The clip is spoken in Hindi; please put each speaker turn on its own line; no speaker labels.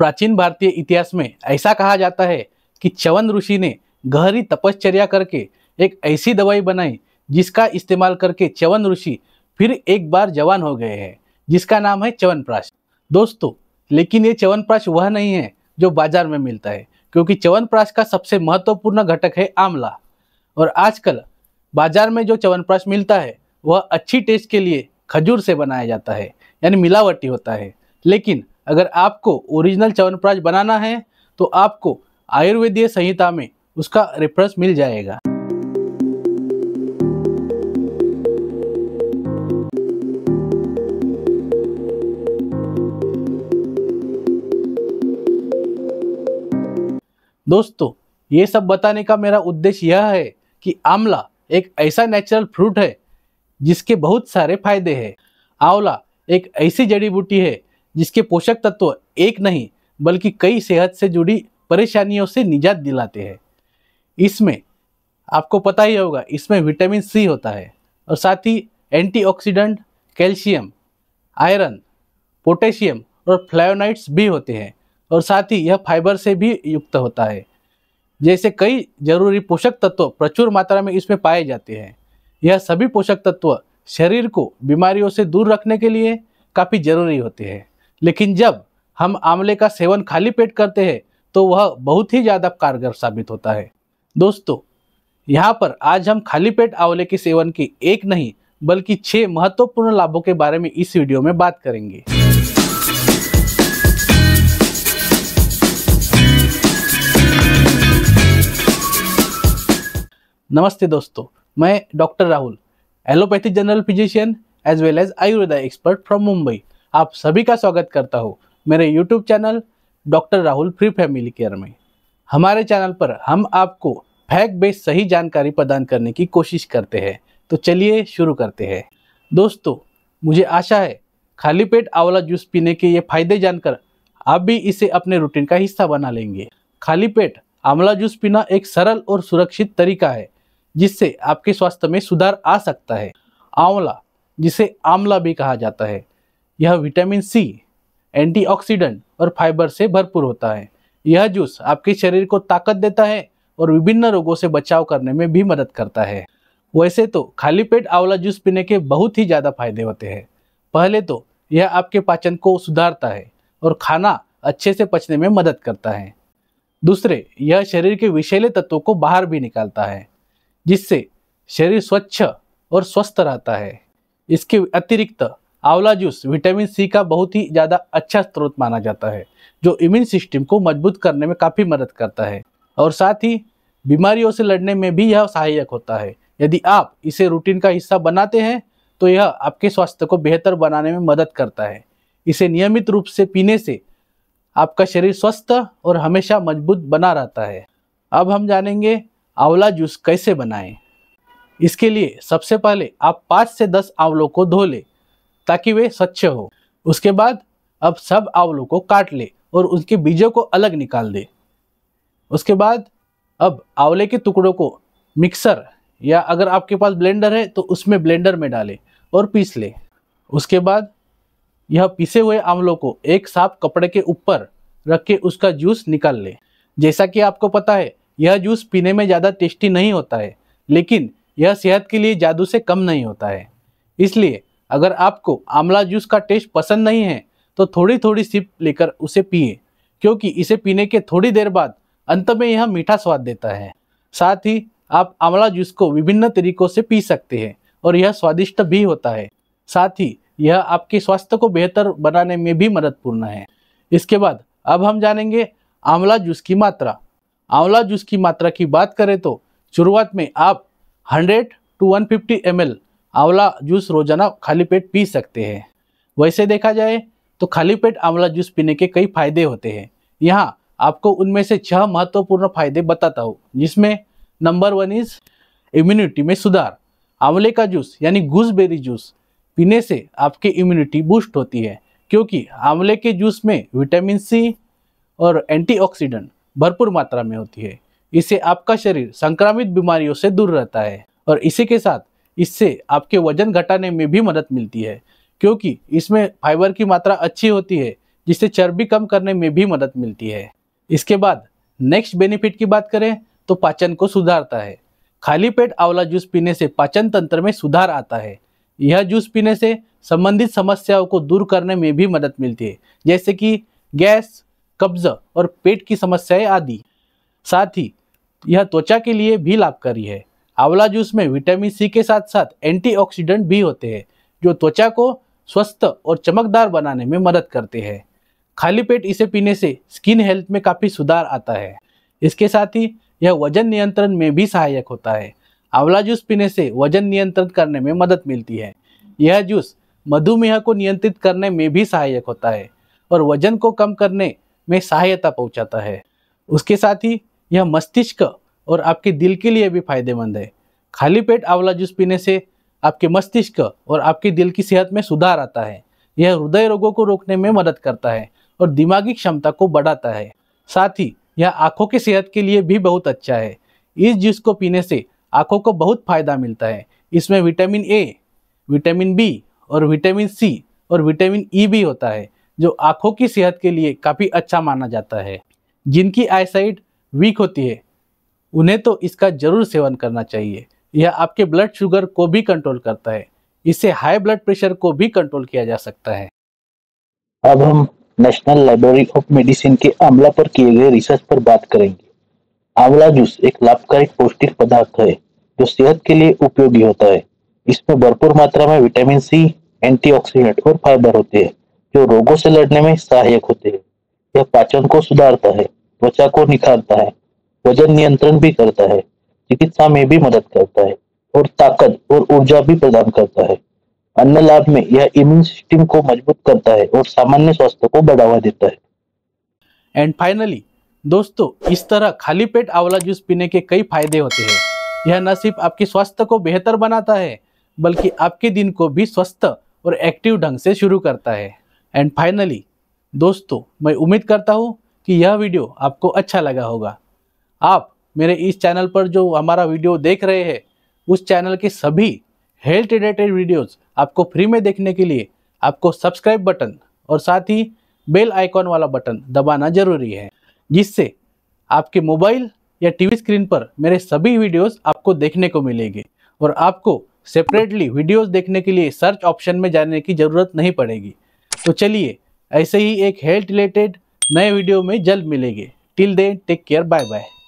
प्राचीन भारतीय इतिहास में ऐसा कहा जाता है कि चवन ऋषि ने गहरी तपश्चर्या करके एक ऐसी दवाई बनाई जिसका इस्तेमाल करके चवन ऋषि फिर एक बार जवान हो गए हैं जिसका नाम है च्यवनप्राश दोस्तों लेकिन ये च्यवनप्राश वह नहीं है जो बाजार में मिलता है क्योंकि च्यवनप्राश का सबसे महत्वपूर्ण घटक है आंवला और आजकल बाजार में जो च्यवनप्राश मिलता है वह अच्छी टेस्ट के लिए खजूर से बनाया जाता है यानी मिलावटी होता है लेकिन अगर आपको ओरिजिनल च्यवनप्राज बनाना है तो आपको आयुर्वेदीय संहिता में उसका रेफरेंस मिल जाएगा दोस्तों ये सब बताने का मेरा उद्देश्य यह है कि आंवला एक ऐसा नेचुरल फ्रूट है जिसके बहुत सारे फायदे हैं आंवला एक ऐसी जड़ी बूटी है जिसके पोषक तत्व एक नहीं बल्कि कई सेहत से जुड़ी परेशानियों से निजात दिलाते हैं इसमें आपको पता ही होगा इसमें विटामिन सी होता है और साथ ही एंटीऑक्सीडेंट कैल्शियम आयरन पोटेशियम और फ्लायोनाइट्स भी होते हैं और साथ ही यह फाइबर से भी युक्त होता है जैसे कई जरूरी पोषक तत्व प्रचुर मात्रा में इसमें पाए जाते हैं यह सभी पोषक तत्व शरीर को बीमारियों से दूर रखने के लिए काफ़ी ज़रूरी होते हैं लेकिन जब हम आंवले का सेवन खाली पेट करते हैं तो वह बहुत ही ज़्यादा कारगर साबित होता है दोस्तों यहाँ पर आज हम खाली पेट आंवले के सेवन की एक नहीं बल्कि छः महत्वपूर्ण लाभों के बारे में इस वीडियो में बात करेंगे नमस्ते दोस्तों मैं doctor Rahul allopathy general physician as well as Ayurveda expert from Mumbai आप सभी का स्वागत करता हूँ मेरे YouTube channel doctor Rahul free family care में हमारे चैनल पर हम आपको फैक्ट बेस्ड सही जानकारी प्रदान करने की कोशिश करते हैं तो चलिए शुरू करते हैं दोस्तों मुझे आशा है खाली पेट आंवला जूस पीने के ये फायदे जानकर आप भी इसे अपने रूटीन का हिस्सा बना लेंगे खाली पेट आंवला जूस पीना एक सरल और सुरक्षित तरीका है जिससे आपके स्वास्थ्य में सुधार आ सकता है आंवला जिसे आंवला भी कहा जाता है यह विटामिन सी एंटीऑक्सीडेंट और फाइबर से भरपूर होता है यह जूस आपके शरीर को ताकत देता है और विभिन्न रोगों से बचाव करने में भी मदद करता है वैसे तो खाली पेट आंवला जूस पीने के बहुत ही ज़्यादा फायदे होते हैं पहले तो यह आपके पाचन को सुधारता है और खाना अच्छे से पचने में मदद करता है दूसरे यह शरीर के विषैले तत्वों को बाहर भी निकालता है जिससे शरीर स्वच्छ और स्वस्थ रहता है इसके अतिरिक्त आंवला जूस विटामिन सी का बहुत ही ज़्यादा अच्छा स्रोत माना जाता है जो इम्यून सिस्टम को मजबूत करने में काफ़ी मदद करता है और साथ ही बीमारियों से लड़ने में भी यह सहायक होता है यदि आप इसे रूटीन का हिस्सा बनाते हैं तो यह आपके स्वास्थ्य को बेहतर बनाने में मदद करता है इसे नियमित रूप से पीने से आपका शरीर स्वस्थ और हमेशा मजबूत बना रहता है अब हम जानेंगे आंवला जूस कैसे बनाएं इसके लिए सबसे पहले आप पाँच से दस आंवलों को धो लें ताकि वे स्वच्छ हो उसके बाद अब सब आंवलों को काट ले और उनके बीजों को अलग निकाल दे उसके बाद अब आंवले के टुकड़ों को मिक्सर या अगर आपके पास ब्लेंडर है तो उसमें ब्लेंडर में डालें और पीस लें उसके बाद यह पीसे हुए आंवलों को एक साफ कपड़े के ऊपर रख के उसका जूस निकाल लें जैसा कि आपको पता है यह जूस पीने में ज़्यादा टेस्टी नहीं होता है लेकिन यह सेहत के लिए जादू से कम नहीं होता है इसलिए अगर आपको आंवला जूस का टेस्ट पसंद नहीं है तो थोड़ी थोड़ी सिप लेकर उसे पिए क्योंकि इसे पीने के थोड़ी देर बाद अंत में यह मीठा स्वाद देता है साथ ही आप आंवला जूस को विभिन्न तरीकों से पी सकते हैं और यह स्वादिष्ट भी होता है साथ ही यह आपके स्वास्थ्य को बेहतर बनाने में भी मददपूर्ण है इसके बाद अब हम जानेंगे आंवला जूस की मात्रा आंवला जूस की मात्रा की बात करें तो शुरुआत में आप 100 टू 150 फिफ्टी आंवला जूस रोजाना खाली पेट पी सकते हैं वैसे देखा जाए तो खाली पेट आंवला जूस पीने के कई फायदे होते हैं यहाँ आपको उनमें से छह महत्वपूर्ण फायदे बताता हूँ जिसमें नंबर वन इज इम्यूनिटी में सुधार आंवले का जूस यानी गूसबेरी जूस पीने से आपकी इम्यूनिटी बूस्ट होती है क्योंकि आंवले के जूस में विटामिन सी और एंटीऑक्सीडेंट भरपूर मात्रा में होती है इससे आपका शरीर संक्रामित बीमारियों से दूर रहता है और इसी के साथ इससे आपके वजन घटाने में भी मदद मिलती है क्योंकि इसमें फाइबर की मात्रा अच्छी होती है जिससे चर्बी कम करने में भी मदद मिलती है इसके बाद नेक्स्ट बेनिफिट की बात करें तो पाचन को सुधारता है खाली पेट आंवला जूस पीने से पाचन तंत्र में सुधार आता है यह जूस पीने से संबंधित समस्याओं को दूर करने में भी मदद मिलती है जैसे कि गैस कब्ज और पेट की समस्याएं आदि साथ ही यह त्वचा के लिए भी लाभकारी है आंवला जूस में विटामिन सी के साथ साथ एंटीऑक्सीडेंट भी होते हैं जो त्वचा को स्वस्थ और चमकदार बनाने में मदद करते हैं खाली पेट इसे पीने से स्किन हेल्थ में काफ़ी सुधार आता है इसके साथ ही यह वजन नियंत्रण में भी सहायक होता है आंवला जूस पीने से वजन नियंत्रण करने में मदद मिलती है यह जूस मधुमेह को नियंत्रित करने में भी सहायक होता है और वजन को कम करने में सहायता पहुंचाता है उसके साथ ही यह मस्तिष्क और आपके दिल के लिए भी फायदेमंद है खाली पेट आंवला जूस पीने से आपके मस्तिष्क और आपके दिल की सेहत में सुधार आता है यह हृदय रोगों को रोकने में मदद करता है और दिमागी क्षमता को बढ़ाता है साथ ही यह आँखों की सेहत के लिए भी बहुत अच्छा है इस जूस को पीने से आँखों को बहुत फायदा मिलता है इसमें विटामिन ए विटामिन बी और विटामिन सी और विटामिन ई भी होता है जो आँखों की सेहत के लिए काफ़ी अच्छा माना जाता है जिनकी आईसाइट वीक होती है उन्हें तो इसका जरूर सेवन करना चाहिए यह आपके ब्लड शुगर को भी कंट्रोल करता है इससे हाई ब्लड प्रेशर को भी कंट्रोल किया जा सकता है अब हम नेशनल लाइब्रेरी ऑफ मेडिसिन के आंवला पर किए गए रिसर्च पर बात करेंगे आंवला जूस एक लाभकारी पौष्टिक पदार्थ है जो सेहत के लिए उपयोगी होता है इसमें भरपूर मात्रा में विटामिन सी एंटीऑक्सीडेंट और फाइबर होते हैं जो रोगों से लड़ने में सहायक होते हैं यह पाचन को सुधारता है त्वचा को निखारता है वजन नियंत्रण भी करता है चिकित्सा में भी मदद करता है और ताकत और ऊर्जा भी प्रदान करता है अन्य लाभ में यह इम्यून सिस्टम को मजबूत करता है और सामान्य स्वास्थ्य को बढ़ावा देता है एंड फाइनली दोस्तों इस तरह खाली पेट आंवला जूस पीने के कई फायदे होते हैं यह न सिर्फ आपके स्वास्थ्य को बेहतर बनाता है बल्कि आपके दिन को भी स्वस्थ और एक्टिव ढंग से शुरू करता है एंड फाइनली दोस्तों मैं उम्मीद करता हूँ कि यह वीडियो आपको अच्छा लगा होगा आप मेरे इस चैनल पर जो हमारा वीडियो देख रहे हैं उस चैनल के सभी हेल्थ रिलेटेड वीडियोस आपको फ्री में देखने के लिए आपको सब्सक्राइब बटन और साथ ही बेल आइकॉन वाला बटन दबाना जरूरी है जिससे आपके मोबाइल या टीवी स्क्रीन पर मेरे सभी वीडियोस आपको देखने को मिलेंगे और आपको सेपरेटली वीडियोस देखने के लिए सर्च ऑप्शन में जाने की ज़रूरत नहीं पड़ेगी तो चलिए ऐसे ही एक हेल्थ रिलेटेड नए वीडियो में जल्द मिलेंगे till then take care bye bye